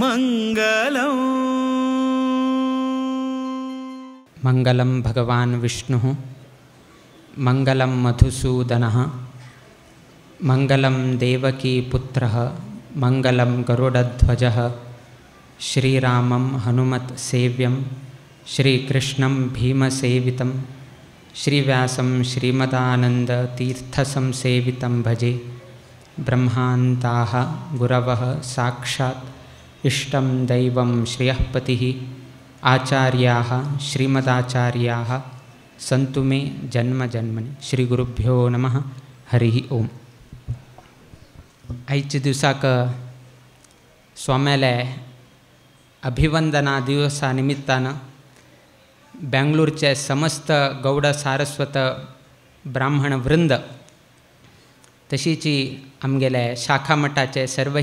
मङ्गलं भगवान् विष्णुः मङ्गलं मधुसूदनः मङ्गलं देवकीपुत्रः मङ्गलं गरुडध्वजः श्रीरामं हनुमत्सेव्यं श्रीकृष्णं भीमसेवितं श्रीव्यासं श्रीमदानन्दतीर्थसंसेवितं भजे ब्रह्मान्ताः गुरवः साक्षात् इष्टं दैवं श्रियःपतिः आचार्याः श्रीमदाचार्याः सन्तु मे जन्म जन्मनि श्रीगुरुभ्यो नमः हरिः ओम आईच्या दिवसाक स्वामेले अभिवंदना दिवसानिमित्तानं बँगलोरचे समस्त गौड़सारस्वत सारस्वत वृंद तशीची आमगेले शाखा मठाचे सर्व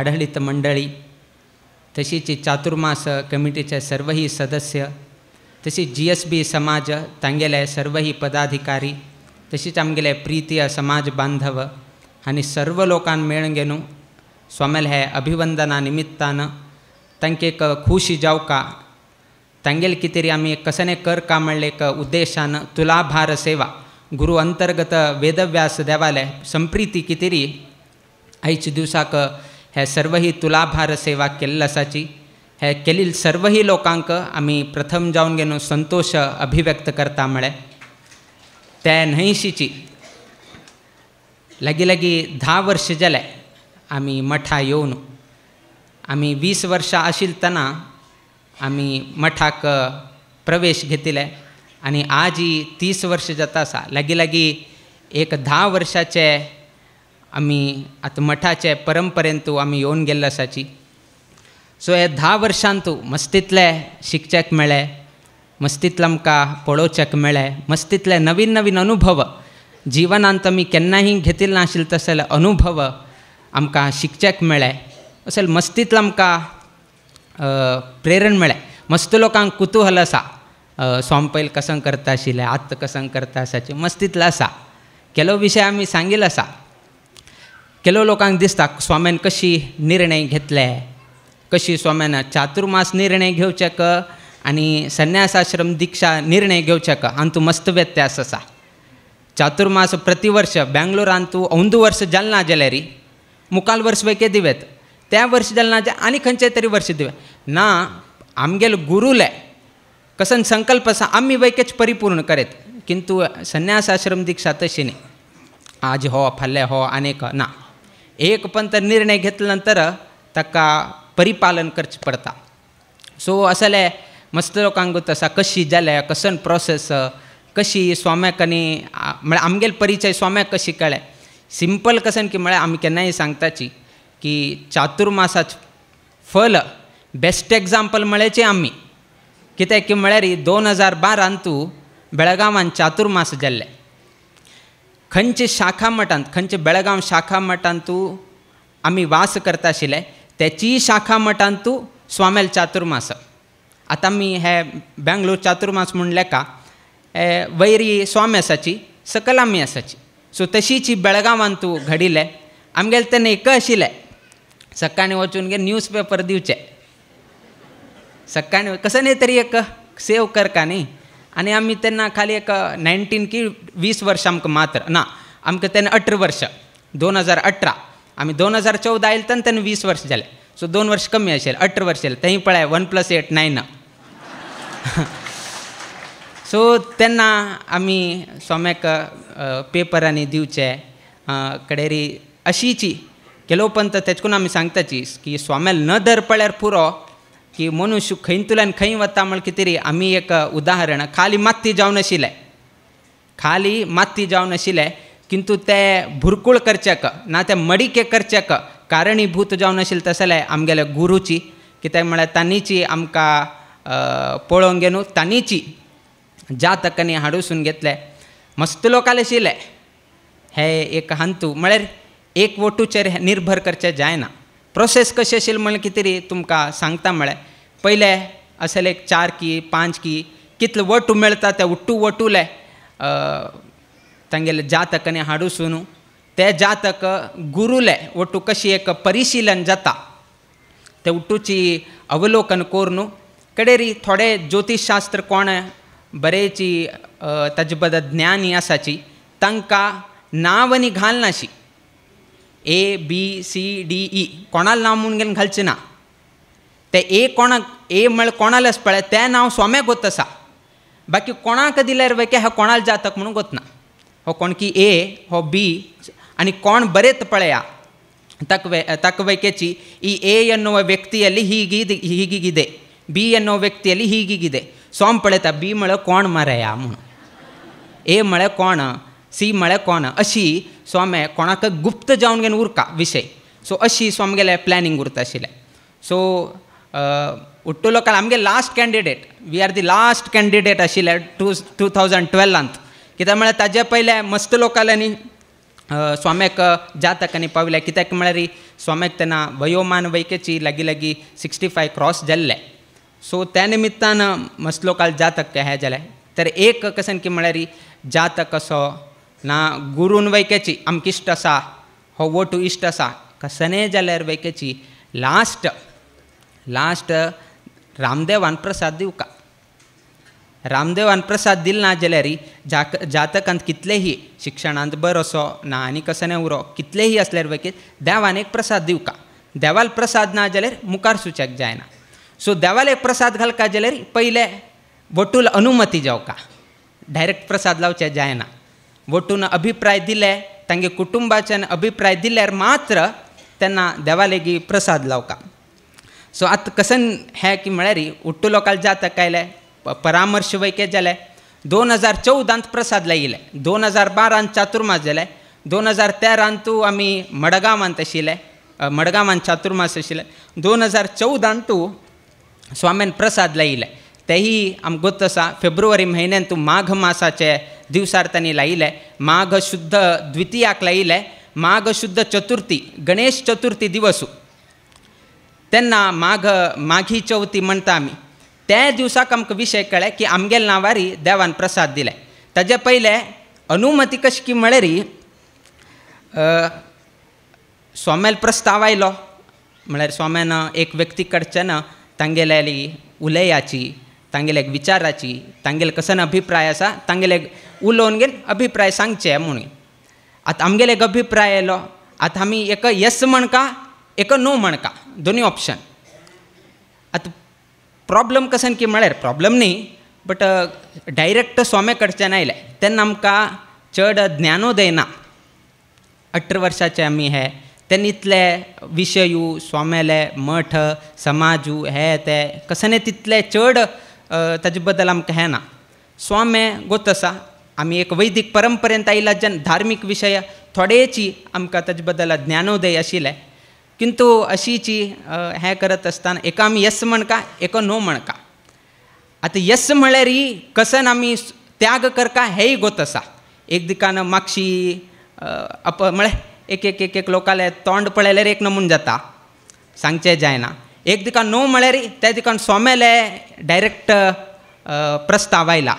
आढळित मंडळी तशीच चातुर्मास कमिटीचे सर्वही सदस्य तशी जी एस बी समाज तांगेले सर्वही पदाधिकारी तशीच आमगेले प्रितीय समाज बांधव आणि सर्व लोकां मेळून घेणू स्वामेल हे अभिवंदना निमित्तान तांकां एक खुशी जावका तांगेल आम्ही आमी कसने कर म्हणले एक उद्देशान तुलाभार सेवा गुरु अंतर्गत वेदव्यास देवालय संप्रिती कितीरी आईच्या दिवसाक हे सर्व ही तुलाभार सेवा केल्लसाची हे केलील सर्व ही लोकांक आम्ही प्रथम जाऊन घेवन संतोष अभिव्यक्त करता म्हणे ते न्हैशीची लागी लागीं धा वर्ष जाले आम्ही मठा येऊन आम्ही वीस वर्ष आशिल आम्ही आमी मठाक प्रवेश घेतिले आणि आज ही तीस वर्ष जाता आसा लागीं लागीं एक धा वर्षाचे आम्ही आता मठाचे परंपरेंतू आम्ही येऊन गेल्ले आसाची सो हे धा वर्षांतू मस्तीतले शिकचेक मेळ्ळे मस्तीतले आमकां पळोवचेक मेळ्ळे मस्तीतले नवीन नवीन अनुभव जिवनांत आमी केन्नाही घेतिल्ले नाशिल्ले तसले अनुभव आमकां शिकचेक मेळ्ळे असेल मस्तीतले आमकां प्रेरण मेळ्ळे मस्त लोकांक कुतूहल आसा सोम पयल कसं करता आशिल्लें आत्त कसं करता आसाचें मस्तीतले आसा केलो विशय आमी सांगिल्लो आसा केलो लोकांक दिसता स्वाम्यान कशी निर्णय घेतले कशी स्वाम्यान चातुर्मास निर्णय क आणि संन्यासाश्रम दीक्षा निर्णय आणि तू मस्त व्यत्यास असा चातुर्मास प्रतिवर्ष बँगलोरान तू औंद वर्ष जलना जलेरी मुखाल वर्ष वेगळे दिवेत त्या वर्ष जे आणि खंयचे तरी वर्ष दिवे ना आमगेले गुरुले कसन संकल्प असा आम्ही वैकेच परिपूर्ण करीत किंतु संन्यासाश्रम दीक्षा तशी नाही आज हो फाल्यां हो आनीक ना एक पंत निर्णय घेतल्यानंतर ताका परिपालन करचें पडता सो असले मस्त लोकांक तसा कशी जाल्या कसन प्रोसेस कशी स्वाम्याकांनी म्हणजे आमगेल परिचय स्वाम्याक कशी कळे सिंपल कसन की म्हणजे आम्ही केन्नाय सांगताची की चातुर्मासाच फल बेस्ट एक्झाम्पल म्हणायचे आम्ही कित्याक की म्हळ्यार दोन हजार बारान तूं बेळगांवान चातुर्मास जाल्लें खंचे शाखा मठांत खंचे बेळगाव शाखा मठांतू आम्ही वास करता आशिल्ले त्याची शाखा मठांतू स्वामेल चातुर्मास आतां मी हे बेंगलोर चातुर्मास म्हणले का वैरी स्वामी आसाची सकल आमी सो तशीची ही बेळगांवान तूं घडिले आमगेले तेन्ना एक आशिल्ले सकाळी वचून गे न्यूज पेपर दिवचे सक्काने कसं न्ही तरी एक सेव कर का न्ही आणि आम्ही त्यांना खाली एक नाईन्टीन की वीस वर्ष आमक मात्र ना आमक त्यांना अठरा वर्ष दोन हजार अठरा आम्ही दोन हजार चौदा आयल तर त्यांना वीस वर्ष झाले सो दोन वर्ष कमी असेल अठरा वर्ष येईल तेही पळाय one plus eight nine so त्यांना आम्ही स्वाम्याक पेपरांनी दिवचे कडेरी अशीची केलो तर तेजकून आम्ही सांगताची की स्वाम्याला न दर पळ्यावर पुरो की मनुष्य खैंतुल्यान खंय वता म्हण कितें आम्ही एक उदाहरण खाली माती जाऊ नशिले खाली माती जाऊ नशिले किंतु ते भुरकूळ करचेक ना ते मडिके करचेक कारणीभूत जाऊ नशिल तसले आमगेले गुरुची कित्याक म्हळ्यार तांणीची आमकां पळोवंक गे न्हू तांनीची ज्या हाडूसून घेतले मस्त लोकाले आशिल्ले हे एक हांतू म्हळ्यार एक वटूचेर निर्भर करचें जायना प्रोसेस कशी असेल म्हणलं कितें तुमकां सांगता म्हळ्यार पहिले असले एक चार की पांच की कितले वटू मेळटा ते उट्टू वटूले तांगेले जातकने हाडूस न्हू ते जातक गुरुले वटू कशी एक परिशीलन जाता ते उट्टूची अवलोकन कोर न्हू कडेरी थोडे ज्योतिषशास्त्र कोण बरेची तजबद ज्ञानी असाची तांकां नांवनी घालनाशी A B C D E कोणाल नाव म्हणून घेऊन घालचे ना ते ए कोणाक ए म्हण कोणा पळय पळे ते नाव सोमे गत असा बाकी कोणाक दिल्या कोणाल हे कोणाला जातक म्हणून कोण ना ए हो बी आणि कोण बरेत पळया तक तकव व्यक्तीया हीगी ही गी दे बी व्यक्तियाली ही गी सोम पळया बी म्हण ए म्हणून कोण सी म्हणे कोण अशी स्वामे कोणाक गुप्त जाऊन घेऊन उरका विषय सो अशी सोमगेले प्लॅनिंग उरता आशिल्लें सो उट्टो लोकाल आमगे last candidate we are the last candidate आशिले टू टू थावजंड ट्वेल्वांत कित्याक म्हळ्यार ताजे पयले मस्त लोकांनी स्वामेक ज्या ताकांनी पावले कित्याक म्हळ्यार स्वामेक तेन्ना वयोमान वैकेची लागीं लागीं सिक्स्टी फाय क्रॉस जाल्ले सो त्या निमित्तान मस्त लोकाल जातक हे हें तर एक कसं की म्हळ्यार जातक असो ना गुरून वैकेची आमक इष्ट आसा हो वटू इष्ट असा कसने जाल्यार वैकेची लास्ट लास्ट रामदेवान प्रसाद दिवका रामदेवान प्रसाद दिल ना जाल्यार जाक जातकांत कितलेही शिक्षणांत बरोसो ना आनी कसने उरो कितलेही असल्यार वैकेत देवान एक प्रसाद दिवका देवाल प्रसाद ना जाल्यार मुखार सुचक जायना सो देवाल एक प्रसाद घालका जाल्यार पयले वटूल अनुमती जावका डायरेक्ट प्रसाद लावचे जायना वटून अभिप्राय दिले तांगे कुटुंबाच्यान अभिप्राय दिल्यार मात्र त्यांना देवा लेगी प्रसाद लावका सो आतां कसं हे की म्हळ्यार उट्टू लोकां जाता कायले परामर्श वैके झाले दोन हजार चौदांत प्रसाद लायिल्ले दोन हजार बारांत चातुर्मास जाले दोन हजार तूं आमी मडगांवांत आशिल्ले मडगांवांत चातुर्मास आशिल्ले दोन हजार तू स्वाम्यान प्रसाद लायिल्ले तेही आम गोत आसा फेब्रुवारी म्हयन्यांत माघ मासाचे दिवसार्थाने लाईल आहे माघ शुद्ध द्वितीयाक लाईल आहे माघ शुद्ध चतुर्थी गणेश चतुर्थी दिवसू त्यांना माघ माघी चौथी म्हणता आम्ही त्या दिवसाक आमकां विशय कळे की आमगेल नावारी देवान प्रसाद दिलाय ताजे पहिले अनुमती कशी की म्हळेरी स्वाम्याल प्रस्ताव आयलो म्हळ्यार स्वाम्यान एक व्यक्ती कडच्यान तांगेल्याली उलयाची तांगेल्याक विचाराची तांगेले कसं अभिप्राय असा तांगेले उलोवनगेन अभिप्राय सांगचे म्हणून आता आमगेले एक अभिप्राय आलो आता आम्ही एक येस म्हणका एक नो म्हणका दोन्ही ऑप्शन आता प्रॉब्लम कसन की म्हळ्यार प्रॉब्लम न्ही बट डायरेक्ट स्वामे कडच्यान आयले तेन्ना आमकां चड ज्ञानोदय ना अठरा वर्साचे आमी हे तेन्ना इतले विशयू स्वामेले मठ समाजू हे ते कसने तितले चड ताजे बद्दल आमकां हें ना स्वामे गोत आसा आमी एक वैदीक परंपरेंत जन धार्मीक विशय थोडेची आमकां ताजे बद्दल ज्ञानोदय आशिल्ले किंतु अशीची हे करत असताना एका आमी यस म्हणका एक नो म्हणका आतां यस म्हळ्यार ही कसन आमी त्याग करका हेंय गोत आसा एक दिकान मागशी अप म्हळ्यार एक एक एक एक लोकाले तोंड पळयल्यार एक नमून जाता सांगचे जायना एक दिका नो म्हळ्यार त्या दिकान सोमेले डायरेक्ट प्रस्ताव आयला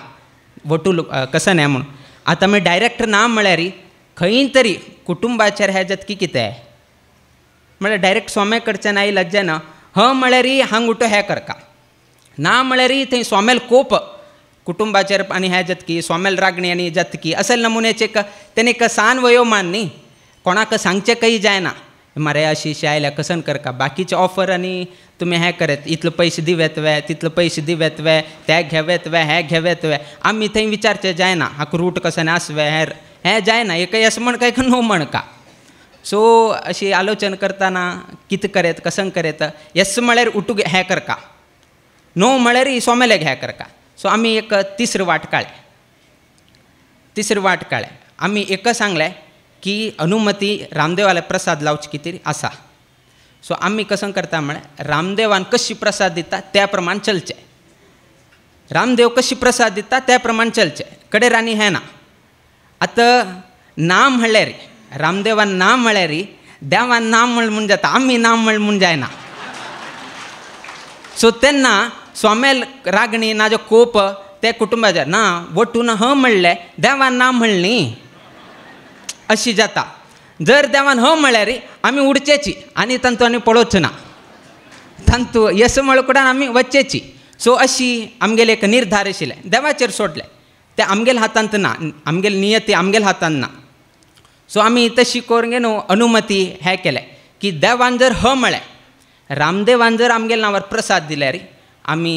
वटू लोक कसं नाही म्हणून आतां मागीर डायरेक्टर ना म्हळ्यार खंय तरी कुटुंबाचेर की जतकी कितें म्हणजे डायरेक्ट सोमे कडच्यान लज्जा ना ह म्हळ्यार हांग उठो हें करका ना म्हळ्यार थंय सोमेल कोप कुटुंबाचेर आणि ह्या जतकी सोमेल रागणी आनी जतकी असेल नमुनेचे त्याने कसान वयो मान न्ही कोणाक सांगचे काही जायना मरे अशी आयल्या कसन करका बाकीचे ऑफर आणि तुम्ही हे करत इथलं पैसे दिव्यात व्या तिथलं पैसे दिव्यात व्या त्या घ्याव्यात वे हे घ्याव्यात व्या आम्ही थंय विचारचे जाय ना हा रूट कसं असव्या हेर हे जाय ना एक येस म्हण काय का नो म्हण का सो अशी आलोचन करताना कित करेत कसं करेत यस म्हळ्यार उठू हे कर का नो म्हळ्यार सोमेले हे कर का सो आम्ही एक तिसरं वाट काळे तिसरं वाट काळे आम्ही एक सांगले की अनुमती रामदेवाला प्रसाद लावची किती असा सो आम्ही कसं करता म्हळ्यार रामदेवान कशी प्रसाद दिता त्या प्रमाण चलचे रामदेव कशी प्रसाद दिता त्या प्रमाण चलचे कडे रानी हे ना आता ना म्हणले रे रामदेवान ना म्हणलें रे देवान ना म्हण म्हूण जाता आम्ही ना म्हण म्हूण जायना सो त्यांना स्वामेल रागणी नाजो कोप ते कुटुंबाच्या ना वटून ह म्हणलें देवान ना म्हणली अशी जाता जर देवान हो रे आम्ही उडचेची आनी आम्ही पळोवचे ना तंतू येस म्हळकुडान आम्ही वच्चेची सो अशी आमगेले एक निर्धार आशिल्ले देवाचेर सोडले ते आमगेल हातांत ना आमगेले नियती आमगेल हातांत ना सो आमी तशी करून न्हू अनुमती हे केले की देवान जर ह हो म्हळे रामदेवान जर आमगेल नांवार प्रसाद रे आमी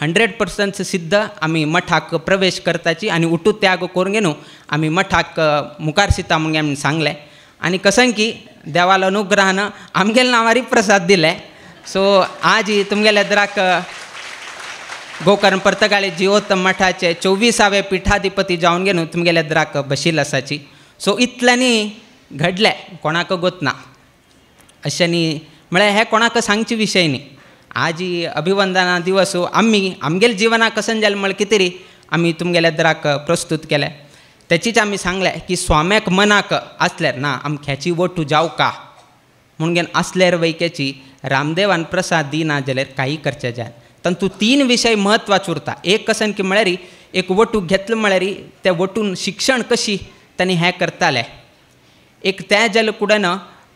हंड्रेड पर्संट सिद्ध आमी मठाक प्रवेश करताची आनी उटू त्याग करून न्हू आमी मठाक मुखार सिता म्हणून सांगले आणि कसं की देवाला अनुग्रहानं आमगेल नावारी प्रसाद दिलाय सो आजी तुमगेल्या द्राक गोकर्ण परतगाळे जिओत्तम मठाचे चोवीसावे पीठाधिपती जाऊन घेवन तुमगेल्या द्राक बशील लसाची सो इतल्यांनी घडले कोणाक गोत ना अशानी हे कोणाक सांगचे विषय न्ही आजी अभिवंदना दिवस आमी आमगेल जीवना कसं जालें म्हळ्यार तरी आम्ही तुमगेल्या द्राक प्रस्तुत केल्या त्याचीच आम्ही सांगले की स्वाम्याक मनाक आसल्यार ना अमक्याची वटू जाऊ का म्हणून घेऊन आसल्यार वैक्याची रामदेवान प्रसाद ना जाल्यार काही करचे जाय तू तीन विषय महत्वाचे उरता एक कसं की म्हळ्यार एक वटू घेतलं म्हळ्यार त्या वटून शिक्षण कशी त्यांनी हे करताले एक त्या जल कुडन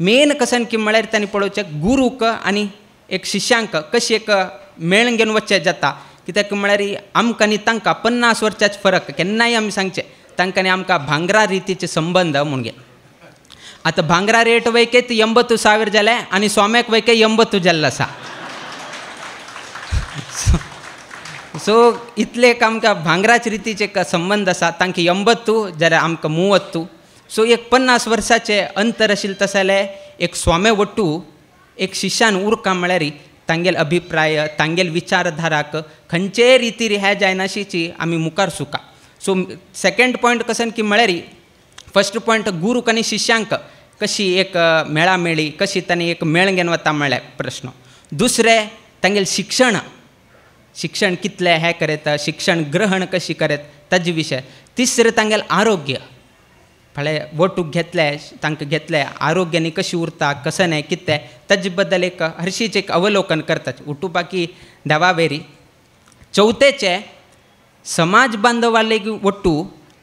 मेन कसन की म्हळ्यार त्यांनी पळोवचें गुरूक आणि एक शिश्यांक कशी एक मेळून घेऊन वचचें जाता कित्याक म्हळ्यार आमकां आनी तांकां पन्नास वर्सांचे फरक केन्नाय आमी सांगचे आमकां भांगरा रितीचे संबंद संबंध ಮುನ್ಗೆ आता भांगरा रेट वैकेत ಎಂಬತ್ತು सावीर झाले आणि स्वाम्याक वैके ಎಂಬತ್ತು जाल्लो आसा सो इतले आमकां भांगराच रितीचे संबंध आसा तांकां ಎಂಬತ್ತು जाल्यार आमकां मुवत्तू सो एक पन्नास वर्साचे अंतर आशिल्ले तशें जाल्यार एक स्वामे वटू एक शिश्यान उरका म्हळ्यार तांगेल अभिप्राय तांगेल विचारधाराक खंयचेय रिती रिहाय जायनाशीची आमी मुखार सुका सो सेकंड पॉइंट कसं की म्हळ्यार फस्ट पॉइंट गुरूक आनी शिष्यांक कशी एक मेळामेळी कशी त्यांनी एक मेळ घेऊन वता म्हळ्यार प्रश्न दुसरे तांगेल शिक्षण शिक्षण कितले हें करत शिक्षण ग्रहण कशी करत ताजे विशय तिसरे तांगेल आरोग्य फळे वटूक घेतले तांकां घेतले आरोग्यानी कशी उरता कसं नाही कितें ताजे बद्दल एक हरशीच एक अवलोकन करतात उटुपाकी देवा वेरी समाज बांदवाले वट्टू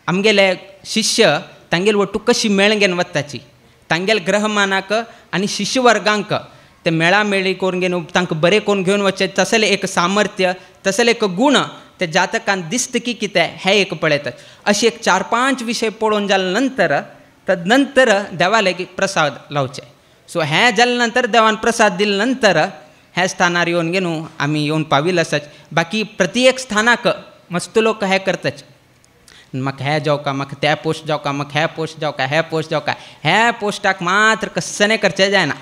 आमगेले शिष्य तांगेल वट्टू कशी मेळगेन वताची तांगेल ग्रहमानाक आणि शिष्यवर्गांक ते मेळामेळी करून घेवन तांकां बरे करून घेवन वचे तसलें एक सामर्थ्य तसले एक गुण ते जातकान दिसत की कितें हे एक पळयतात अशी एक चार पांच विशय पळोवन जाले नंतर तद नंतर देवा प्रसाद लावचे सो हे जाले नंतर देवान प्रसाद दिले नंतर ह्या स्थानार येवन घेवन आम्ही येवन पाविल्ले असत बाकी प्रत्येक स्थानाक मस्त लोक हे करतात मग हे जाऊ का मग त्या पोस्ट जाऊ का मग हे पोस्ट जाऊ का हे पोस्ट जाऊ का हे पोस्टाक मात्र नाही करचे जायना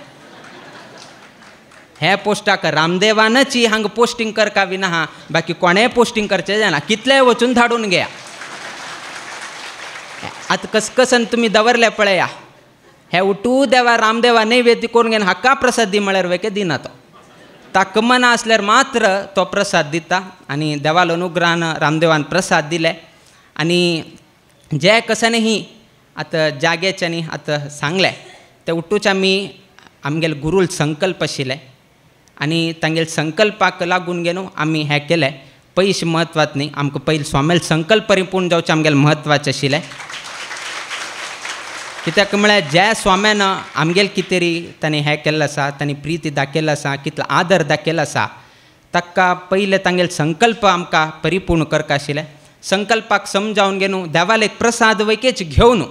हे पोस्टाक रामदेवानच हांग पोस्टिंग करका विना हा बाकी कोणे पोस्टिंग करचे जायना कितले वचून धाडून घ्या आता कसं तुम्ही दवरले पळया हे उठू देवा रामदेवा नैवेद्य करून घेन हाका प्रसादी म्हणजे वेके दिना तो कमना असल्यावर मात्र तो प्रसाद दिता आनी देवाल अनुग्रहान रामदेवान प्रसाद दिले आणि जे कसाने ही आतां आता सांगले ते उठूच मी आमगेल गुरुल संकल्प आशिल्ले आणि तांगेल संकल्पाक लागून घेणं आम्ही हे केले केलें महत्वात नाही न्ही आमकां संकल्प परिपूर्ण जावचें आमगेल म्हत्वाचें आशिल्लें कित्याक म्हळ्यार ज्या स्वाम्यान आमगेल तरी ताणें हें केल्लें आसा ताणें प्रिती दाखयल्लो आसा कितलो आदर दाखयल्लो आसा ताका पयले तांगेल संकल्प आमकां परिपूर्ण करता आशिल्ले संकल्पाक समजावन घेवन देवाल प्रसाद वैकेच घेवन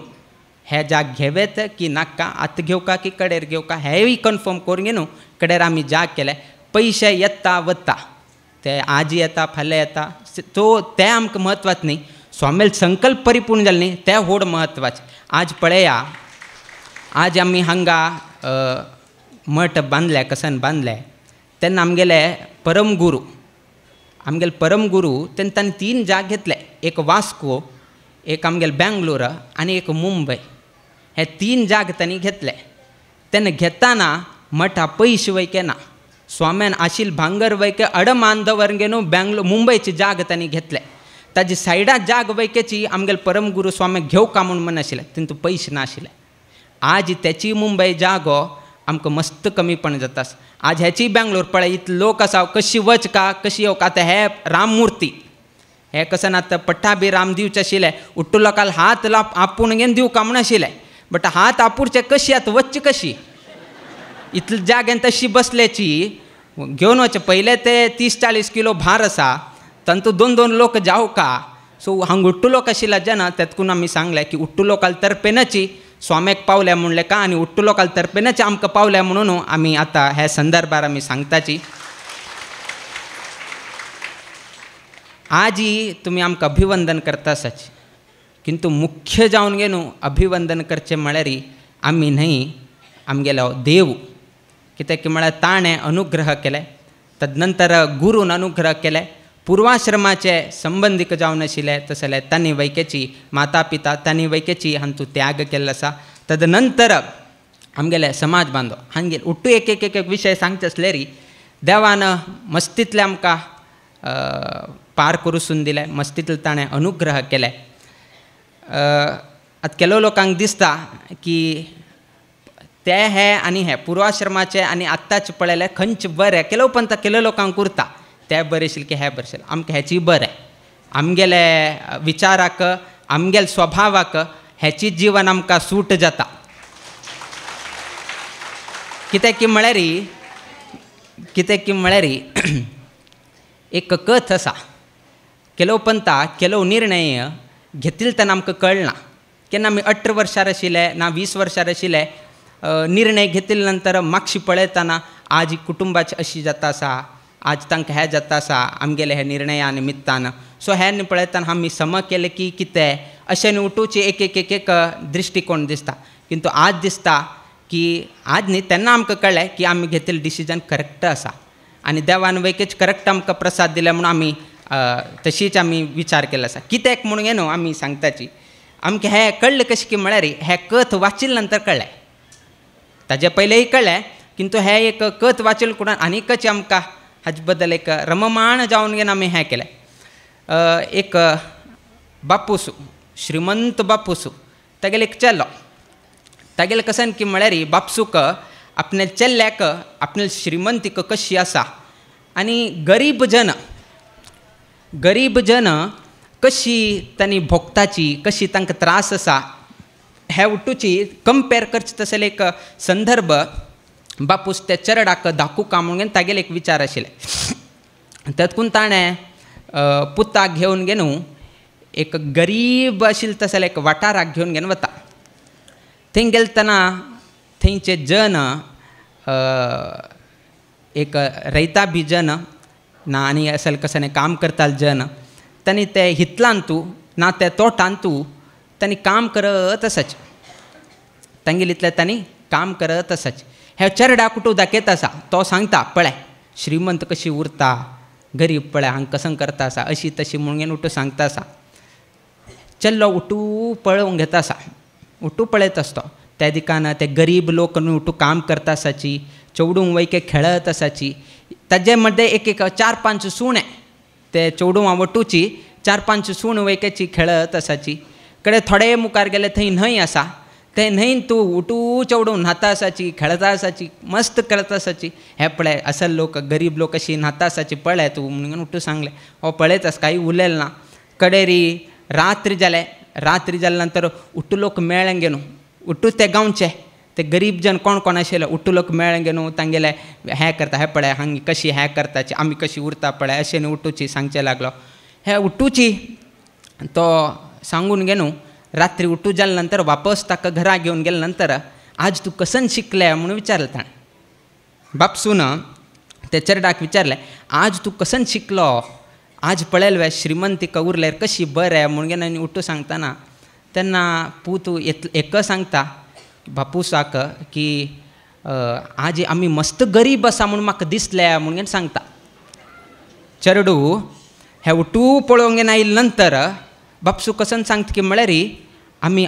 हे जाग घेवेत की नाका आतां घेवका की कडेर घेवका हेंय कन्फर्म करून घेवन कडेर आमी जाग केले पयशे येता वता ते आजी येता फाल्यां येता सो ते आमकां म्हत्वाच न्ही स्वामेल संकल्प परिपूर्ण झाले नाही ते व्हड महत्त्वाचे आज पळया आज आम्ही हंगा मठ बांधले कसन बांदले त्यांना आमगेले परमगुरू आमगेले परमगुरू तेन्ना तीन जाग घेतले एक वास्को एक आमगेले बँगलोर आणि एक मुंबई हे तीन जाग त्यांनी घेतले त्यांना घेताना मठा पैश वैके ना स्वाम्यान आशिल भांगर वैके अडमांधवर गेनो बँगलो मुंबयची जाग तांणी घेतले ताजी सायडा जाग वयकेची आमगेल परम गुरू स्वामी घेव का म्हणून म्हणाशिल्ले तितून पयशे नाशिले आज त्याची मुंबई जागो आमकां मस्त कमीपण जातास आज ह्याची बेंगलोर पळय इथ लोक आसा कशी वच का कशी येऊ का आता हे राममूर्ती हे कसं ना आतां पट्टा बी राम दिवचे आशिले उट्टू लोकाल हात लाप आपूण घेवन दिव का आशिले बट हात आपूरचे कशी आतां वचची कशी इतले जागेन तशी बसल्याची घेवन वच पहिले ते तीस चाळीस किलो भार असा तंतू दोन दोन लोक जाऊ का सो हांगा उट्टू लोक आशिल्ल्या जेन्ना तेतकून आमी सांगलें की उट्टू लोकाल तर्पेनाची स्वामेक पावल्या म्हणले का आणि उट्टू लोकाल तर्पेनाची आमक पावल्या म्हणून आम्ही आता ह्या संदर्भात आमी सांगताची आजी तुम्ही आमक अभिवंदन करता सच किंतु मुख्य जावन घे न्हू अभिवंदन करचें म्हळ्यार आम्ही न्हय आमगेलो देव कित्याक की म्हळ्यार ताणें अनुग्रह केले तदनंतर नंतर गुरून अनुग्रह केले पूर्वाश्रमाचे संबंधीक जावन आशिल्ले तसले तांणी वैकेची माता पिता तांणी वैकेची हांचो त्याग केल्लो आसा तद नंतर आमगेले समाज बांधव हांगेर उट्टू एक एक एक विशय सांगचे आसले री देवान मस्तीतले आमकां पार करूसून दिले मस्तीतले ताणें अनुग्रह केले आतां केलो लोकांक दिसता की ते हे आनी हे पुर्वाश्रमाचे आनी आत्ताचे पळयले खंयचे बरें केलो पंत केलो लोकांक उरता ते बरें आशिल्लें की हे बरें आशिल्लें आमकां हेची बरें आमगेले विचाराक आमगेले स्वभावाक हेची जीवन आमकां सूट जाता कित्याक की म्हळ्यार कित्याक की म्हळ्यार एक कथ आसा केलो पंता केलो निर्णय घेतील तेन्ना आमकां कळना केन्ना आमी अठरा वर्षा आशिल्ले ना वीस वर्षा आशिल्ले निर्णय घेतिल्ले नंतर मागशी पळयतना आज कुटुंबाची अशी जाता आसा आज तंक है जाता सा आमगेले हे निर्णया निमित्तान सो हे पळयतना आमी सम केले की कितें असे नुटूचे एक एक एक एक दृष्टिकोन दिसता किंतु आज दिसता की आज न्ही तेन्ना आमकां कळले की आम्ही घेतिल्ले डिसिजन करेक्ट असा आणि देवान वैकेच करेक्ट आमकां प्रसाद दिले म्हणून आम्ही तशीच आम्ही विचार केलो आसा कित्याक म्हणून येनो आम्ही सांगताची आमकां हे कळ्ळें कशें की म्हळ्यार हे कथ वाचिल नंतर कळले ताजे पयलेंय कळले किंतु हे एक कथ वाचिल कुणा आनीकच आमकां एक रममाण जाऊन ಏಕ आम्ही ಜಾವನ್ಗೆ ನಮ್ಮ एक बापूसू श्रीमंत बापूसू ಬಾಪುಸು एक ಚೆಲ್ಲ ತಗೆಲ್ कसं की म्हळ्यार बापसूक आपल्या चेल्ल्याक आपल्या श्रीमंतीक कशी असा आणि गरीब जन गरीब जन कशी त्यांनी भोगताची कशी तांकां त्रास असा ह्या उटूची कंपेर करची तसले एक संदर्भ बापूस ते चरडाक धाकू कामून तागेले एक विचार आशिले तातूंत ताणे पुताक घेऊन घेणू एक गरीब आशिल तसं एक वाठाराक घेऊन घेऊन वता थंय गेले थिंगचे थंयचे जन एक रयता बी जन ना आणि असेल कसले काम करताल जन त्यांनी ते हितलान तू ना ते तोटान तू तांणी काम करत आसाचे तांगेल इतलें काम करत असाचे ह्या चेरडा कुटुंबाक येत असा तो सांगता पळय श्रीमंत कशी उरता गरीब पळय हांग कसं करता आसा अशी तशी मुणगेन उटू सांगता असा चल्लो उठू पळोवंक घेत असा उटू पळयत असतो त्या दिकान ते गरीब लोक न्हू उटू काम करता आसाची चेवडूं वयके खेळत असाची ताजे मध्ये एक एक चार पांच आहे ते चौडू वटूची चार पांच सूण वयकेची खेळत असाची कडे थोडे मुखार गेले थंय न्हंय असा ते नाही तू उटू चवडून न्हाता खेळतासाची मस्त खेळतासाची हे पळय असं लोक गरीब लोक अशी न्हाता आसाची पळय म्हणून उठू सांगले हो पळयत आस काही उलेल ना कडेरी रात्री झाले रात्री झाल्यानंतर नंतर लोक मेळ्ळें गे उठू ते गावचे ते गरीब जन कोण कोण आशिल्ले उटू लोक मेळ गे न्हू तांगेले हें करता हे पळय हांग कशी हे करताची आम्ही कशी उरता पळय अशें न्ही उटूची सांगचें लागलो हे उठूची तो सांगून गे रात्री उठू जाल्यानंतर वापस ताका घरा घेऊन गेल्या नंतर आज तू कसन शिकले म्हणून विचारलं ताणें बापसून ते डाक विचारलें आज तू कसन शिकलो आज पळेल वे श्रीमंती उरल्यार कशी बरें म्हणून आनी उठू सांगताना तेन्ना तू येत एक सांगता साक की आज आम्ही मस्त गरीब आसा म्हणून म्हाका दिसलें म्हणून सांगता चरडू हे उटू पळोवंगेन आयिल्ले नंतर बापसू कसं सांगता की म्हळ्यार आमी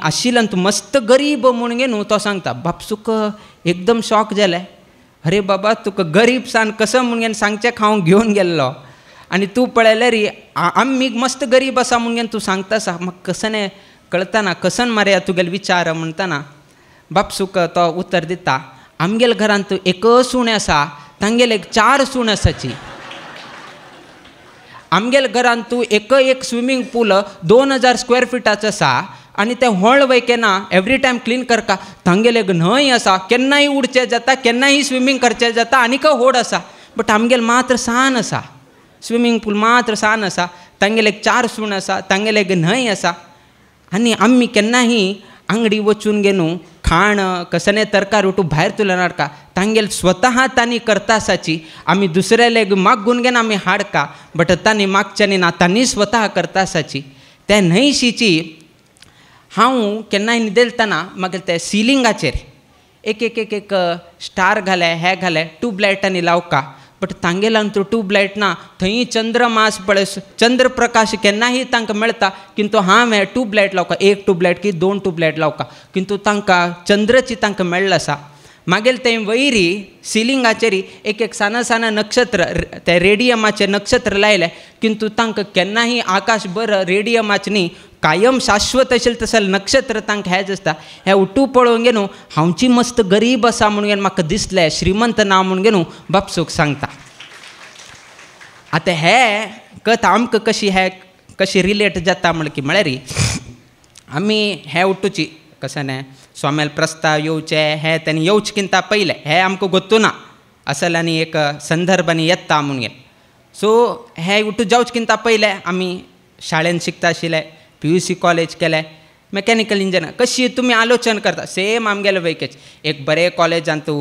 तूं मस्त गरीब गे न्हू तो सांगता बापसूक एकदम शॉक जालें अरे बाबा तुका गरीब सान कसो म्हणगे सांगचे खाऊन घेवन गेल्लो आनी तूं पळयलें रे आमी मस्त गरीब आसा गेन तूं सांगता सा म्हाका कसने कळताना कसन मरे तुगेले विचार म्हणटाना बापसूक तो उतर दिता आमगेल घरांत एक सूण आसा तांगेल एक चार सूण आसाची आमगेल घरांत तूं एक एक स्विमींग पूल दोन हजार स्क्वेअर फिटाचो आसा आणि ते व्हळ वय केन्ना एवरी टायम क्लीन करता तांगेले न्हंय आसा केन्नाय उडचें जाता केन्नाय स्विमींग करचे जाता का होड असा बट आमगेर मात्र सान असा स्विमींग पूल मात्र सान आसा तांगेले चार सूण असा तांगेले न्हंय आसा आनी आमी केन्नाही आंगडी वचून घेनू खाण कसने तरकार उठू भायर तुला नाडका तांगेल स्वतः तांणी करता आम्ही आमी लेग मागून घेन आमी हाडका बट तांणी मागच्या ना तांणी स्वतः करता साची त्या न्हंयशीची हाँ केन्ना न्हिदेलतना म्हाका ते सिलिंगाचेर एक एक एक एक स्टार घाले है घाले ट्यूब लायटांनी लावका बट तंगेला तो ट्यूबलाइट ना थी चंद्रमास पळय चंद्रप्रकाश केन्नाही तांकां मेळटा किंतु हांवें ट्यूब लायट लावका एक ट्यूबलाइट लायट की दोन ट्यूब लायट लावका किंतु तांकां चंद्रची तांकां मेळ्ळो आसा मागेल ते वैरी सिलिंगाचेरी एक एक साना साना नक्षत्र ते रेडियमाचे नक्षत्र लायले किंतु तांक केन्नाही आकाश बरं रेडियमाच न्ही कायम शाश्वत असेल तसल नक्षत्र तांकां हेंच आसता हें उटू पळोवन घेनू हांवची मस्त गरीब असा म्हणून म्हाका दिसले श्रीमंत ना म्हणून न्हू बापसूक सांगता आता हे कथा आमकां कशी हे कशी रिलेट जाता म्हण की म्हळ्यार आम्ही हे उटूची कसं स्वामेल प्रस्ताव ಸ್ವಾಮೇಲೆ ಪ್ರಸ್ತಾವ ಯೋಚೆ ಹೇ ತನಿ ಯೋಚ್ಕಿಂತ ಪೈಲೆ ಹೇ ಆಮ್ಕು ಗೊತ್ತು ನಾ एक ಏಕ ಸಂದರ್ಭನಿ म्हणून ಆಮುನ್ಗೆ सो हे उठू जाऊचकिंता पहिले आम्ही शाळेन शिकता आशिले पी यू सी कॉलेज केले मेकॅनिकल इंजिनियर कशी तुम्ही आलोचन करता सेम आमगेले वैकेच एक बरे कॉलेजात तू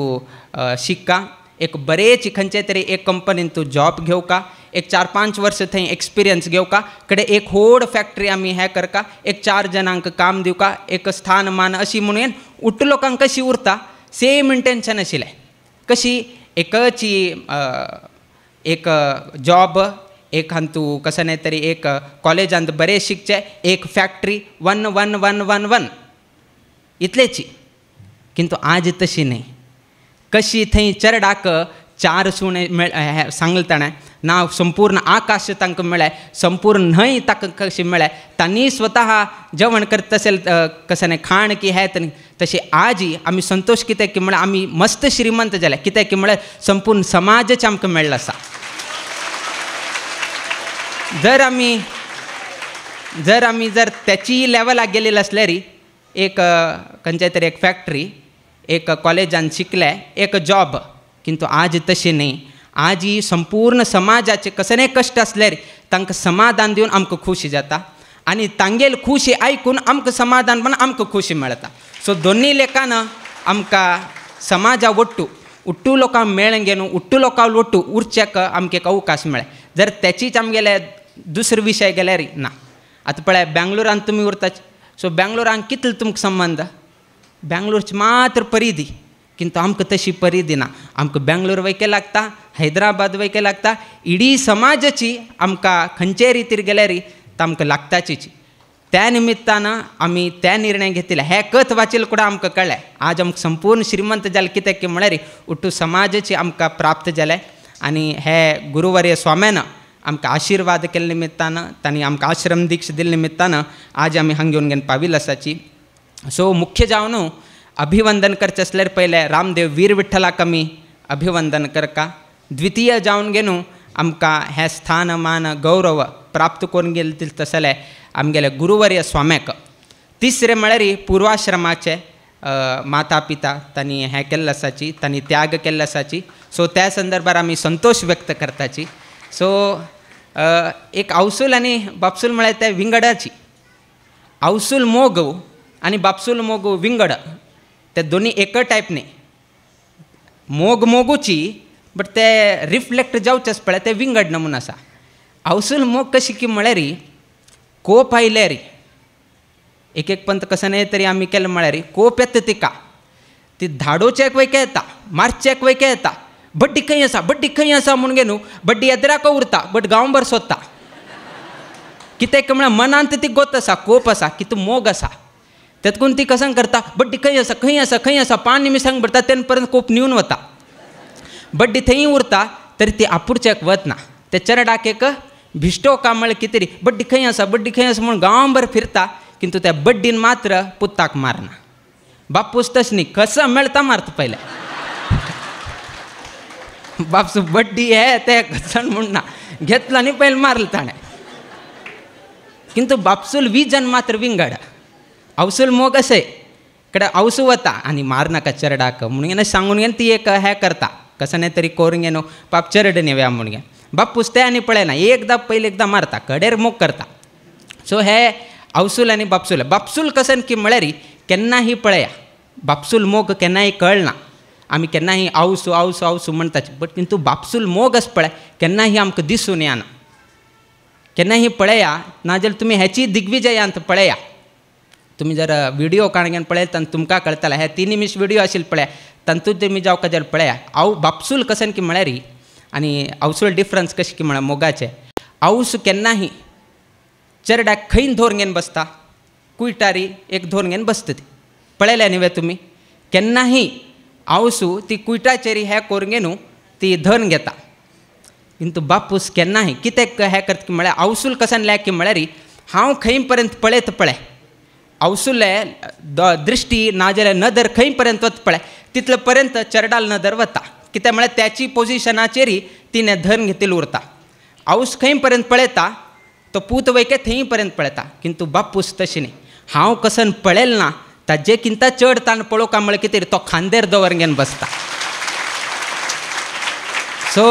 शिक्का एक बरे चिखंचे तरी एक कंपनीन तू जॉब घेऊ का एक चार पांच वर्ष थंय एक्सपिरियन्स का कडे एक होड फॅक्टरी आम्ही हें का एक चार जणांक काम दिवका एक स्थान मान अशी म्हणून उठ लोकांक कशी उरता सेम इंटेन्शन आशिले कशी एकची एक जॉब एक हातू कसं नाही तरी एक कॉलेजांत बरे शिकचे एक factory one one one one one इतलेची किंतु आज तशी नाही कशी थंय चरडाक चार मेळ ಮೆ ಸಂಗಲ್ತಾಣೆ ना संपूर्ण आकाश तांकां ಮೇಳೆ संपूर्ण न्हंय ताका कशी ಮೇಳೆ त्यांनी स्वतः जेवण करत असेल न्हय खाण की हे तशी तसे आजी आम्ही संतोष कितें की म्हळ्यार आम्ही मस्त श्रीमंत जाले कितें की म्हळ्यार संपूर्ण समाजच आमकां मेळ्ळो आसा जर आमी जर आमी जर त्याची लेवलाक गेलेली असल्यारी एक खंयच्या तरी एक फॅक्टरी एक कॉलेजान शिकले एक जॉब किंतु आज तसे नाही आज ही संपूर्ण समाजाचे कसले कश्ट आसल्यार तांकां समाधान दिवन आमकां खुशी जाता आनी तांगेल खुशी आयकून आमकां समाधान पण आमकां खुशी मेळटा सो दोन्ही लेखान आमकां समाजा वट्टू उट्टू लोकांक गे न्हू उट्टू लोकांक लोट्टू उरच्याक आमकां एक अवकाश मेळ्ळे जर तेचीच आमगेले दुसरो विशय गेल्यार ना आतां पळय बेंगलोरांत तुमी उरता सो बँगलोरान कितलो तुमकां संबंद बेंगलोरची मात्र परिधी किंतु आमक तशी परी दिना आमक बेंगलोर वैके लागता हैदराबाद वैके लागता इडी समाजाची आमकां खंयचे रितीर री तांकां लागताचीच त्या निमित्तान आमी त्या निर्णय घेतले हे कथ वाचील कुडा आमकां कळ्ळें आज आमकां संपूर्ण श्रीमंत जालें कितें की म्हळ्यार उटू समाजाची आमकां प्राप्त जालें आनी हे गुरुवर्य स्वाम्यान आमकां आशिर्वाद केल्ले निमित्तान तांणी आमकां आश्रम दीक्ष दिल्ले निमित्तान आज आमी हांगा घेवन घेवन पाविल आसाची सो मुख्य जावन अभिवंदन कर चसलेर पहिले रामदेव वीर विठ्ठला कमी अभिवंदन करका द्वितीय जावन न्हू आमकां हे स्थान मान गौरव प्राप्त करून गेले तसले आमगेले गुरुवर्य स्वामेक तिसरे म्हळ्यार पूर्वाश्रमाचे माता पिता तांणी हे केल्ले आसाची तांणी त्याग केल्ले आसाची सो त्या संदर्भात आमी संतोष व्यक्त करताची सो एक अवसूल आनी बापसूल म्हळ्यार ते विंगडाची अवसूल मोग आनी बापसूल मोग विंगड ते दोन्ही टाईप ने मोग मोगूची बट ते रिफ्लेक्ट जावचेच पळय ते विंगड नमून आसा अवसूल मोग कशी की म्हळ्यार कोप रे एक एक पंत कसं तरी आम्ही केलं म्हळ्यार कोप येता तिका ती धाडोचेक वयके येता मार्चेक वयके येता बड्डी खंय असा बड्डी खंय असा म्हणून घेऊ न्हू बड्डी येद्राक उरता बट गांवभर सोदता कित्याक म्हळ्यार मनांत ती गोत असा कोप असा की तूं मोग असा त्यात ती कसं करता बड्डी खंय आसा खंय असा खंय आसा पाणी मी भरता तेन पर्यंत कोप न्यून वता बड्डी थंय उरता तरी ती आपुरच्याक वतना त्या चरडाक एक भिष्टो कामळ कितरी बड्डी खंय आसा बड्डी खंय असं म्हूण गावांभर फिरता किंतु त्या बड्डीन मात्र पुत्ताक मारना बापूस तश न्ही कसं मिळता मारता पहिले बापसू बड्डी हे ते कसण म्हूण ना घेतला न्ही पहिले मारलं ताणें किंतु बापसूल विजन मात्र विंगाडा अवसूल मोग असे इकडं अवसू वता आणि मार नका चरडाक म्हणून सांगून घेन ती एक हे करता कसं नाही तरी कोरून घेणं पाप चरड नेव्या म्हणून बाप पुसते आणि पळे ना एकदा पहिले एकदा मारता कडेर मोग करता सो हे अवसूल आणि बापसूल बापसूल कसं की म्हळ्यारी केन्नाही पळया बापसूल मोग केन्नाही कळना आम्ही केन्नाही आवसू आवसू आवसू म्हणताच बट किंतु बापसूल मोगच पळय केन्नाही आमकां दिसून येना केन्नाही पळया नाजाल्यार तुम्ही ह्याची दिग्विजयांत पळया तुम्ही जर व्हिडिओ काणगेन पळयत तर तुमकां कळतं हे तीन व्हिडिओ विडियो आशिल्ले पळया तातूंत तुमी जावं कदेल पळया हांव बापसूल कसन की म्हळ्यार आणि आनी डिफरन्स कशें की म्हळ्यार मोगाचे आऊस केन्नाही चेरडाक खंय धोर घेवन बसता कुयटारी एक धोर घेवन बसता ती पळयल्या न्ही तुमी केन्नाही आवसू ती कुयटाचेरी हे कोरगेनू ती धन घेता किंतु बापूस केनाही कितें हे करता की म्हळ्यार आवसूल कसान लायक की म्हळ्यार हांव खंय पर्यंत पळयत पळय औसुले द दृष्टी नाजेले नदर खंय पर्यंत वचपळे तितले पर्यंत चरडाल नदर वता की म्हळ्यार त्याची पोझिशनाचेरी तिने धन घेतील उरता औस खंय पर्यंत तो पूत वैके थंय पर्यंत किंतु बापूस तशी नाही हांव कसन पळेल ना ताजे किंता चड ताण का म्हणजे कितें तो खांदेर घेऊन बसता सो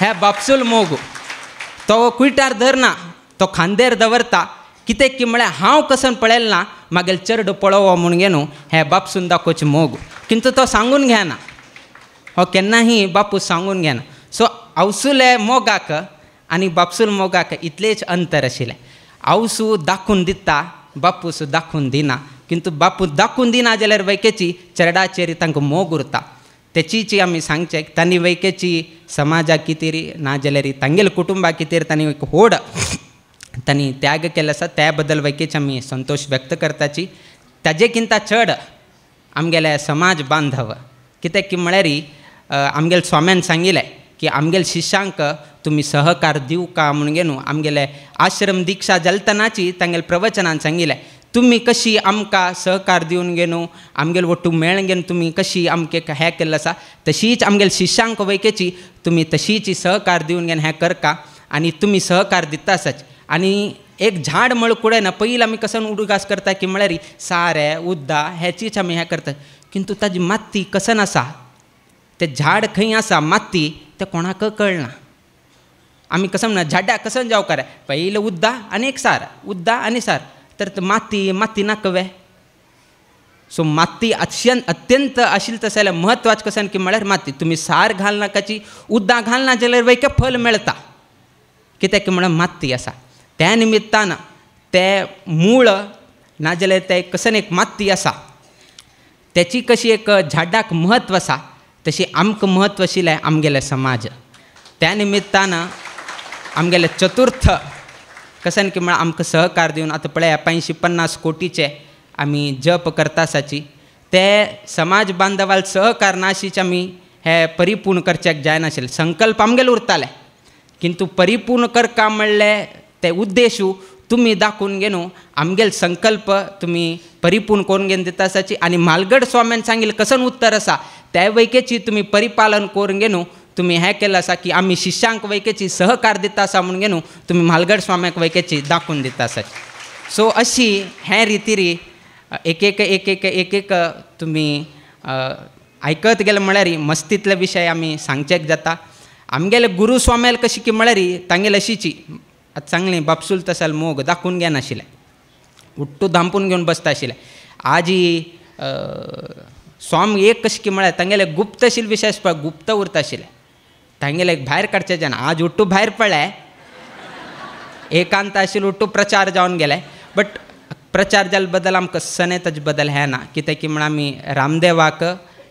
हे बापसूल मोग तो धर धरना तो खांदेर दवरता किती की म्हळ्यार हांव कसन पळयलें ना मागेल चरड पळोवो म्हणून हे बापसून दाखोवचें मोग किंतु तो सांगून घेना हो केन्नाही बापूस सांगून घेना सो हे मोगाक आनी बापसूल मोगाक इतलेच अंतर आशिल्लें औसू दाखोवन दिता बापूस दाखोवन दिना किंतु बापू दाखोवन दिना जाल्यार वैकेची चरडाचेरी तांकां मोग उरता तेचीच आमी सांगचे तांणी वैकेची समाजा कितें ना जाल्यार तांगेल कुटुंबाक कितें तांणी होड त्यांनी त्याग केला असा त्याबद्दल वैकेच आम्ही संतोष व्यक्त करताची ताजेकिंता चड आमगेले समाज बांधव कित्याक की म्हळ्यार आमगेल स्वाम्यान सांगिलें की आमगेल शिश्यांक तुमी सहकार दिव का म्हूण न्हू आमगेले आश्रम दिक्षा जलतनाची तांगेल प्रवचनान सांगिलें तुम्ही कशी आमकां सहकार दिवन न्हू आमगेल वटू मेळ घेवन तुमी कशी आमके हे केल्लें आसा तशीच आमगेल शिश्यांक वैकेची तुमी तशीच सहकार दिवन घेवन हें करता आनी तुमी सहकार दिता आसाच आणि एक झाड मळकूड ना पयलीं आमी कसं उडगास करता की म्हळ्यार सारे उद्दा ह्याचीच आमी हें करता किंतु ताजी माती कसं असा ते झाड खंय असा माती ते कोणाक कळना आम्ही कसं म्हणा कसं जाऊ करा पहिलं उद्दा आणि एक सार उद्दा आणि सार तर माती माती ना कवे सो माती अत्यं अत्यंत अशील तसं जाल्यार कसं की म्हळ्यार माती तुम्ही सार घालनाकाची उद्दा घालना जाल्यार वयके फल मेळटा कित्याक की म्हळ्यार माती असा त्या निमित्तान ते मूळ नाजाल्यार ते कसन एक माती आसा त्याची कशी एक झाडाक म्हत्व आसा तशी आमकां म्हत्व आशिल्लें आमगेले समाज त्या निमित्तान आमगेले चतुर्थ कसन की म्हळ्यार आमकां सहकार दिवन आतां पळया पांयशीं पन्नास कोटीचे आमी जप करतासाची ते समाज बांदवाल सहकार नाशीच आमी हे परिपूर्ण करच्याक जायनाशिल्ले संकल्प आमगेले उरताले किंतु परिपूर्ण काम म्हणलें ते उद्देशू तुम्ही दाखवून घेणं आमगेल संकल्प तुम्ही परिपूर्ण करून घेवन दिता आणि आनी मालगड स्वाम्यान सांगिल्लें कसं उत्तर असा त्या वैकेची तुमी परिपालन करून घेनू तुम्ही हे केलं असा की आम्ही शिष्यांक वैकेची सहकार देता आसा म्हणून घेणं तुम्ही मालगड स्वाम्याक वैकेची दाखवून देता आसा सो अशी हे रीतीरी एक एक एक एक एक एक तुमी आयकत गेले म्हळ्यार मस्तीतले विशय आमी सांगचेक जाता आमगेले गुरू स्वाम्याल कशी की म्हळ्यार तांगेल अशीची आतां चांगले बापसूल तसाल मोग दाखोवन घे नाशिल्लें उट्टू धांपून घेऊन बसता आशिल्लें आजी स्वामी एक कशी की म्हळ्यार तांगेले गुप्तशील विशेष पळय गुप्त उरता आशिल्ले तांगेले भायर काडचे जेन्ना आज उट्टू बाहेर पडले एकांत असेल उट्टू प्रचार जाऊन गेले बट प्रचार जाल्या बद्दल आमकां सने ताजे बद्दल हें ना किती की म्हण आमी रामदेवाक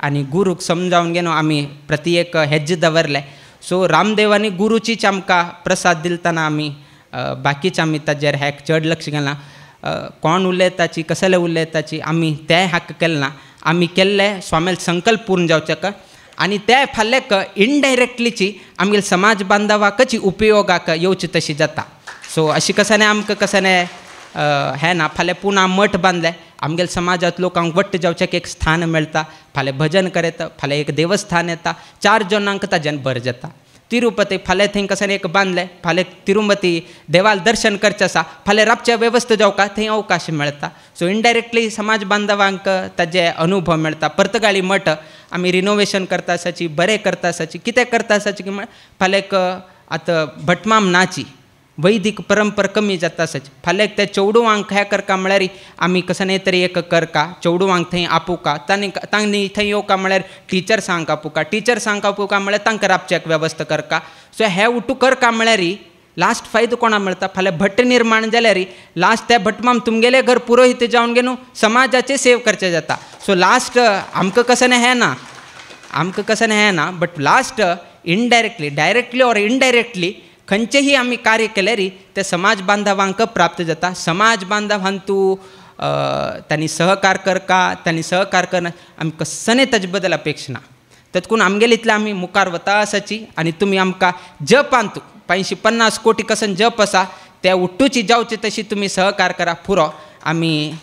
आणि गुरूक समजावून घेवन आम्ही प्रत्येक हेज्ज दवरले सो रामदेवानी गुरुचीच आमकां प्रसाद दिलताना आम्ही बाकीच्या आम्ही ताजेर हॅक चड लक्ष घालना कोण उलयताची कसले उलयताची आम्ही ते हॅक ना आम्ही केल्ले स्वामेल संकल्प पूर्ण का आणि ते फाल्याक इनडायरेक्टलीची आमगेल समाज बांधवाकची उपयोगाक येवची तशी जाता सो अशी कसाने आमकां कसाने हे ना फाल्यां पुना मठ बांदले आमगेल समाजात लोकांक वट्ट जावचें एक स्थान मेळटा फाल्यां भजन करेत फाल्यां एक देवस्थान येता चार जणांक ताज्यान भर जाता तिरुपती फाले थिंग कसं एक बांदले फाले तिरुमती देवाल दर्शन करचे आसा फाल्या व्यवस्था जाऊ का थंय अवकाश मेळटा सो इनडायरेक्टली समाज बांधवांक ताजे अनुभव मेळटा पर्तगाळी मठ आमी रिनोवेशन करता साची, बरे करता आसाची करता आसाची की आतां भटमाम नाची वैदिक परंपर कमी जाता सच फाल्याक त्या चेवडू वांकड्या करका म्हळ्यार आमी कसने तरी एक करका चेवडू वांक थंय आपुका तांणी तांणी थंय येवका म्हळ्यार टिचर्सांक आपुका टिचर्सांक आपुका म्हळ्यार तांकां राबच्याक वेवस्था करका सो हे उटू करका म्हळ्यार लास्ट फायदो कोणा मेळटा फाल्यां भट्ट निर्माण जाल्यार लास्ट त्या भटमाम घर पुरोहित जावन घेवन समाजाचे सेव करचें जाता सो लास्ट आमकां कसं हें ना आमकां कसं हें ना बट लास्ट इनडायरेक्टली डायरेक्टली और इनडायरेक्टली खंचेही आम्ही कार्य केले रे ते समाज बांधवांक प्राप्त जाता समाज बांधवांतू त्यांनी सहकार करका त्यांनी सहकार कर आम्ही कसने ताजे बद्दल अपेक्षा ना ततकून आमगेले इथल्या आमी मुखार वता आसाची आनी तुमी आमकां जप आणतो पैंशी पन्नास कोटी कसं जप असा त्या उट्टूची जावची तशी तुम्ही सहकार करा पुरो आम्ही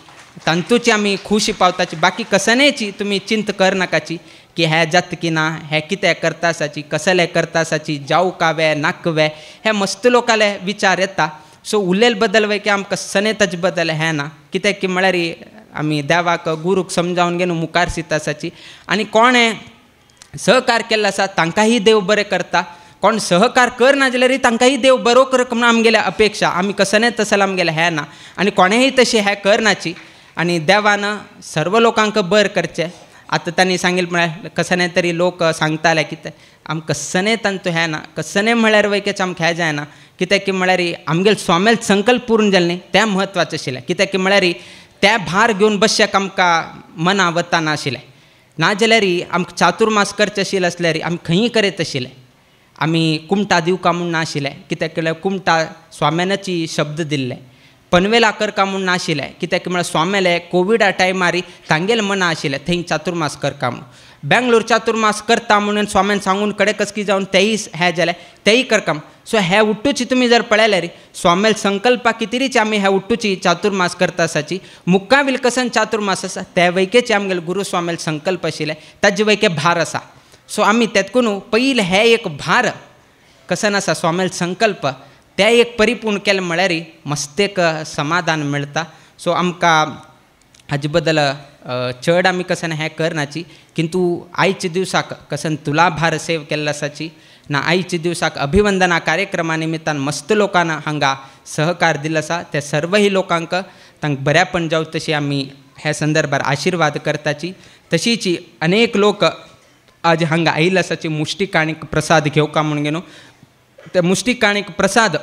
तांतूची आम्ही खुशी पावताची बाकी कसनेची तुम्ही चिंत करनाकाची की हें जात की ना हें कितें करता साची कसलें करता साची जाऊ कावे वे हे मस्त लोकाले विचार येता सो बदल बद्दल की आमक सने तज बदल हें ना कितें की म्हळ्यार आमी देवाक गुरूक समजावन घेवन मुखार सिता साची आनी कोणें सहकार केल्लो आसा तांकांय देव बरें करता कोण सहकार जाल्यार तांकांय देव बरो करक म्हण आमगेल्या अपेक्षा आमी कसलें तसलें आमगेले हें ना आनी कोणेंय तशी हें करनाची आनी देवान सर्व लोकांक बर करचें आतां त्यांनी सांगील म्हळ्यार नाही तरी लोक सांगताले की आम नाही तांतू हें ना कसने म्हळ्यार वैकेच आम हें जायना कित्याक की म्हळ्यार आमगेल स्वामेल संकल्प पूर्ण जालें त्या तें म्हत्वाचें आशिल्लें कित्याक की म्हळ्यार त्या भार घेवन बसच्याक आमकां मना वता नाशिल्लें नाजाल्यार आमकां चातुर्मास करचें आशिल्लें आसल्यार आमी खंयी करीत आशिल्ले आमी कुमटा दिवका म्हूण नाशिल्लें कित्याक केल्यार कुमटा स्वाम्यानाची शब्द दिल्ले ಪನ್ವೇಲ್ ಆಕರ್ಕಾಮು म्हणून ಕಿತ್ಯಾಕೆ कित्याक म्हळ्यार स्वामेले कोविडा टायमारी तांगेले मन आशिले थंय चातुर्मास करता म्हणून बेंगलोर चातुर्मास करता म्हणून स्वामेन सांगून कडे कसकी जाऊन तेही हे जाले तेही करता सो हे उट्टूची तुम्ही जर पळयले रे स्वामेल संकल्पा कितीरीची आम्ही हे उट्टूची चातुर्मास करता आसाची मुक्का विलकसन चातुर्मास आसा त्या वैकेचे आमगेले गुरु स्वामेल संकल्प आशिल्ले ताजे वैके भार आसा सो आमी तेतकून पहिले हे एक भार कसन आसा स्वामेल संकल्प त्या एक परिपूर्ण केलें म्हळ्यार मस्तेक समाधान मेळटा सो आमकां हाजे बद्दल चड आमी कसं हें करनाची किंतू आयच्या दिवसाक तुला भार सेव केल्लो आसाची ना आयच्या दिवसाक अभिवंदना कार्यक्रमा निमित्तान मस्त लोकांना हांगा सहकार दिल्लो आसा त्या सर्वही लोकांक तांकां बऱ्यापण जावं तशी आमी ह्या संदर्भात आशीर्वाद करताची तशीची अनेक लोक आज हांगा आयिल्ले आसाची मुश्टीक काणीक प्रसाद का म्हूण गेलो ते मुश्टीक प्रसाद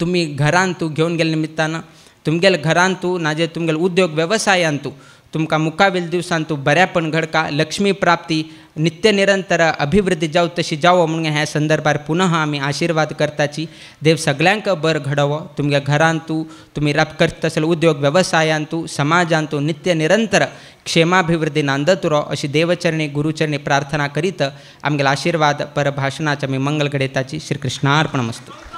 तुम्ही घरांत तूं घेवन निमित्तानं निमित्तान तुमगेले घरांत तूं नाजे तुमगेले उद्योग वेवसायांत तूं तुमका मुकाबिल दिवसान तूं बऱ्यापण घडका लक्ष्मी प्राप्ती नित्य निरंतर अभिवृद्धी जावं तशी जावं म्हणून ह्या संदर्भात पुन्हा आम्ही आशीर्वाद करताची देव सगळ्यांक बर घडवो तुमच्या घरांतू तू तुमी रब करत उद्योग व्यवसायांतू समाजांतू तू नित्य निरंतर क्षेमाभिवृद्धी नांदत रो अशी देवचरणी गुरुचरणी प्रार्थना करीत आमगेला आशीर्वाद पर भाषणाच्या आमी मंगल घडयताची श्री कृष्णार्पण